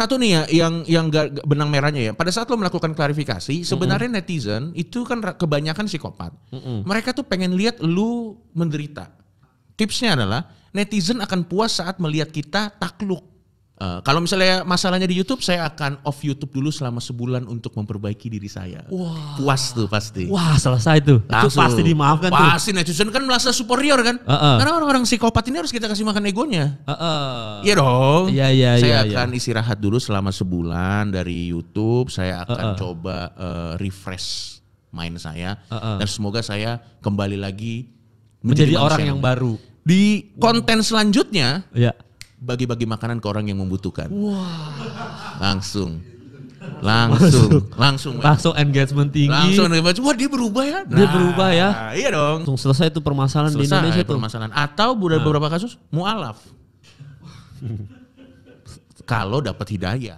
satu nih ya yang yang gak, benang merahnya ya. Pada saat lo melakukan klarifikasi, sebenarnya mm -hmm. netizen itu kan kebanyakan psikopat. Mm -hmm. Mereka tuh pengen lihat lu menderita. Tipsnya adalah netizen akan puas saat melihat kita takluk. Uh, kalau misalnya masalahnya di YouTube, saya akan off YouTube dulu selama sebulan untuk memperbaiki diri saya. Wah. Puas tuh pasti. Wah selesai tuh. Langsung. Itu pasti dimaafkan pasti tuh. Pasti netizen kan merasa superior kan. Uh -uh. Karena orang-orang psikopat ini harus kita kasih makan egonya. Iya uh -uh. dong. Iya iya Saya ya, akan ya. istirahat dulu selama sebulan dari YouTube. Saya akan uh -uh. coba uh, refresh mind saya. Uh -uh. Dan semoga saya kembali lagi menjadi, menjadi orang yang, yang baru. Di konten selanjutnya. Iya bagi-bagi makanan ke orang yang membutuhkan. Wow. Langsung. Langsung, langsung, langsung engagement tinggi. Langsung engagement. Wah dia berubah ya? Nah, dia berubah ya. Iya dong. Langsung selesai itu permasalahan selesai di Indonesia itu. Permasalahan. Atau nah. beberapa nah. kasus mualaf. Kalau dapat hidayah.